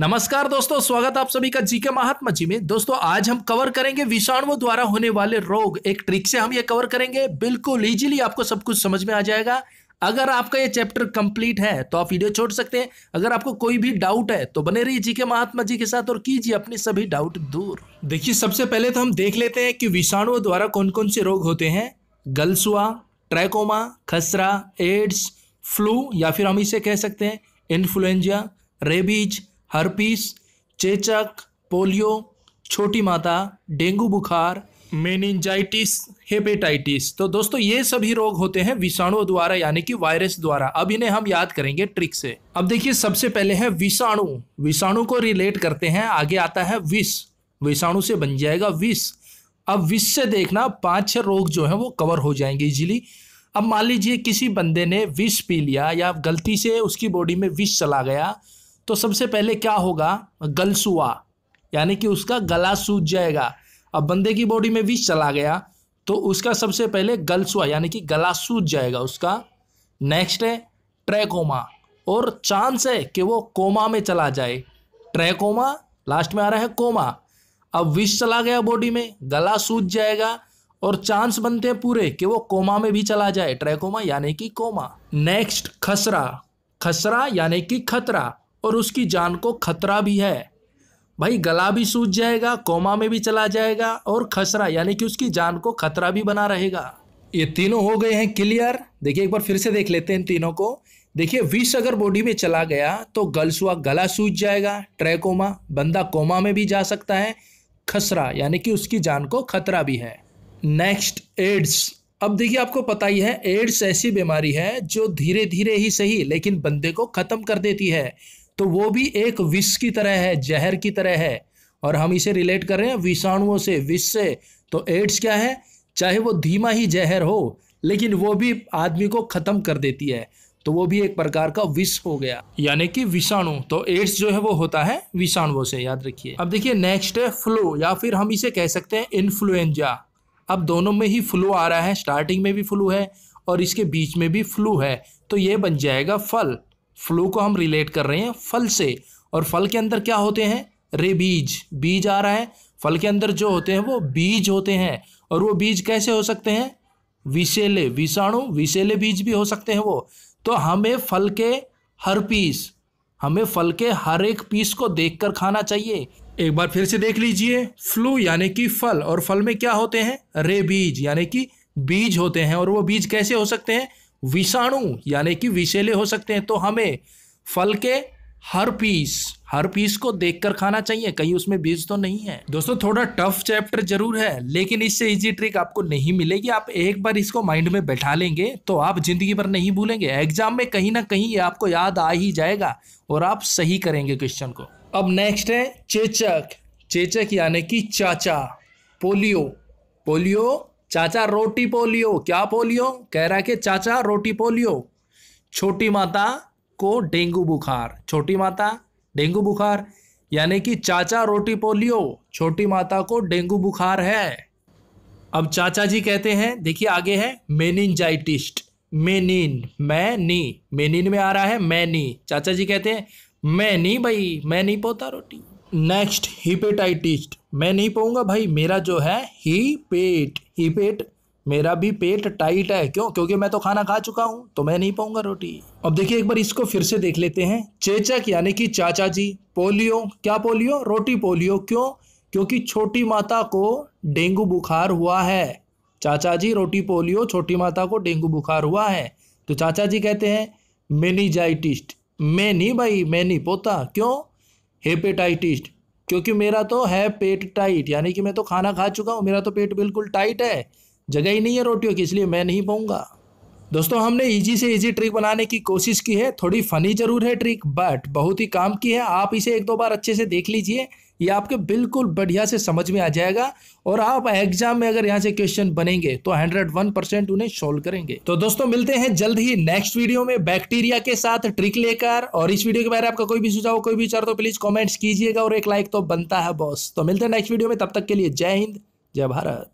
नमस्कार दोस्तों स्वागत आप सभी का जीके महात्मा जी में दोस्तों आज हम कवर करेंगे विषाणुओं द्वारा होने वाले रोग एक ट्रिक से हम ये कवर करेंगे बिल्कुल इजीली आपको सब कुछ समझ में आ जाएगा अगर आपका ये चैप्टर कंप्लीट है तो आप वीडियो छोड़ सकते हैं अगर आपको कोई भी डाउट है तो बने रहिए जीके महात्मा जी के साथ और कीजिए अपने सभी डाउट दूर देखिए सबसे पहले तो हम देख लेते हैं कि विषाणुओं द्वारा कौन कौन से रोग होते हैं गलसुआ ट्रैकोमा खसरा एड्स फ्लू या फिर हम इसे कह सकते हैं इन्फ्लुएंजा रेबीज हर्पीस चेचक पोलियो छोटी माता डेंगू बुखार मेनिंजाइटिस हेपेटाइटिस तो दोस्तों ये सभी रोग होते हैं विषाणु द्वारा यानी कि वायरस द्वारा अब इन्हें हम याद करेंगे ट्रिक से अब देखिए सबसे पहले है विषाणु विषाणु को रिलेट करते हैं आगे आता है विष विषाणु से बन जाएगा विष अब विष से देखना पांच छह रोग जो है वो कवर हो जाएंगे इजिली अब मान लीजिए किसी बंदे ने विष पी लिया या गलती से उसकी बॉडी में विष चला गया तो सबसे पहले क्या होगा गलसुआ यानी कि उसका गला सूज जाएगा अब बंदे की बॉडी में विष चला गया तो उसका सबसे पहले गलसुआ यानी कि गला सूज जाएगा उसका नेक्स्ट है ट्रैकोमा और चांस है कि वो कोमा में चला जाए ट्रैकोमा लास्ट में आ रहा है कोमा अब विष चला गया बॉडी में गला सूज जाएगा और चांस बनते हैं पूरे कि वो कोमा में भी चला जाए ट्रैकोमा यानी कि कोमा नेक्स्ट खसरा खसरा यानी कि खतरा और उसकी जान को खतरा भी है भाई गला भी सूज जाएगा कोमा में भी चला जाएगा और खसरा यानी कि उसकी जान को खतरा भी बना रहेगा ये तीनों हो गए हैं क्लियर देखिए एक बार फिर से देख लेते हैं तीनों को देखिए विष अगर बॉडी में चला गया तो गलसुआ गला सूज जाएगा ट्रैकोमा बंदा कोमा में भी जा सकता है खसरा यानी कि उसकी जान को खतरा भी है नेक्स्ट एड्स अब देखिए आपको पता ही है एड्स ऐसी बीमारी है जो धीरे धीरे ही सही लेकिन बंदे को ख़त्म कर देती है तो वो भी एक विष की तरह है जहर की तरह है और हम इसे रिलेट कर रहे हैं विषाणुओं से विष से तो एड्स क्या है चाहे वो धीमा ही जहर हो लेकिन वो भी आदमी को ख़त्म कर देती है तो वो भी एक प्रकार का विष हो गया यानी कि विषाणु तो एड्स जो है वो होता है विषाणुओं से याद रखिए अब देखिए नेक्स्ट है फ्लू या फिर हम इसे कह सकते हैं इन्फ्लुएंजा अब दोनों में ही फ्लू आ रहा है स्टार्टिंग में भी फ्लू है और इसके बीच में भी फ्लू है तो ये बन जाएगा फल फ्लो को हम रिलेट कर रहे हैं फल से और फल के अंदर क्या होते हैं रे बीज बीज आ रहा है फल के अंदर जो होते हैं वो बीज होते हैं और वो बीज कैसे हो सकते हैं विषेले विषाणु विषेले बीज भी हो सकते हैं वो तो हमें फल के हर पीस हमें फल के हर एक पीस को देख कर खाना चाहिए एक बार फिर से देख लीजिए फ्लू यानी कि फल और फल में क्या होते हैं रे बीज यानी कि बीज होते हैं और वो बीज कैसे हो सकते हैं विषाणु यानी कि विषैले हो सकते हैं तो हमें फल के हर पीस हर पीस को देखकर खाना चाहिए कहीं उसमें बीज तो नहीं है दोस्तों थोड़ा टफ चैप्टर जरूर है लेकिन इससे इजी ट्रिक आपको नहीं मिलेगी आप एक बार इसको माइंड में बैठा लेंगे तो आप जिंदगी भर नहीं भूलेंगे एग्जाम में कहीं ना कहीं ये आपको याद आ ही जाएगा और आप सही करेंगे क्वेश्चन को अब नेक्स्ट है चेचक चेचक यानी कि चाचा पोलियो पोलियो चाचा रोटी पोलियो क्या पोलियो कह रहा है कि चाचा रोटी पोलियो छोटी माता को डेंगू बुखार छोटी माता डेंगू बुखार यानी कि चाचा रोटी पोलियो छोटी माता को डेंगू बुखार है अब चाचा जी कहते हैं देखिए आगे है मेनिनजाइटिस्ट मेनिन मैं नी मेनिन में आ रहा है मैं नी चाचा जी कहते हैं मैं नहीं भाई मैं नहीं पोता रोटी नेक्स्ट हिपेटाइटिस्ट मैं नहीं पोंगा भाई मेरा जो है ही पेट ही पेट मेरा भी पेट टाइट है क्यों क्योंकि मैं तो खाना खा चुका हूँ तो मैं नहीं पाऊंगा रोटी अब देखिए एक बार इसको फिर से देख लेते हैं चेचक यानी कि चाचा जी पोलियो क्या पोलियो रोटी पोलियो क्यों क्योंकि छोटी माता को डेंगू बुखार हुआ है चाचा जी रोटी पोलियो छोटी माता को डेंगू बुखार हुआ है तो चाचा जी कहते हैं मेनीजाइटिस्ट मैं नहीं भाई मैं नहीं पोता क्यों हेपेटाइटिस्ट क्योंकि मेरा तो है पेट टाइट यानी कि मैं तो खाना खा चुका हूँ मेरा तो पेट बिल्कुल टाइट है जगह ही नहीं है रोटियों की इसलिए मैं नहीं पाऊँगा दोस्तों हमने इजी से इजी ट्रिक बनाने की कोशिश की है थोड़ी फनी जरूर है ट्रिक बट बहुत ही काम की है आप इसे एक दो बार अच्छे से देख लीजिए ये आपके बिल्कुल बढ़िया से समझ में आ जाएगा और आप एग्जाम में अगर यहाँ से क्वेश्चन बनेंगे तो 101 परसेंट उन्हें सॉल्व करेंगे तो दोस्तों मिलते हैं जल्द ही नेक्स्ट वीडियो में बैक्टीरिया के साथ ट्रिक लेकर और इस वीडियो के बारे में आपका कोई भी सुझाव कोई भी विचार तो प्लीज कॉमेंट्स कीजिएगा और एक लाइक तो बनता है बॉस तो मिलते हैं नेक्स्ट वीडियो में तब तक के लिए जय हिंद जय भारत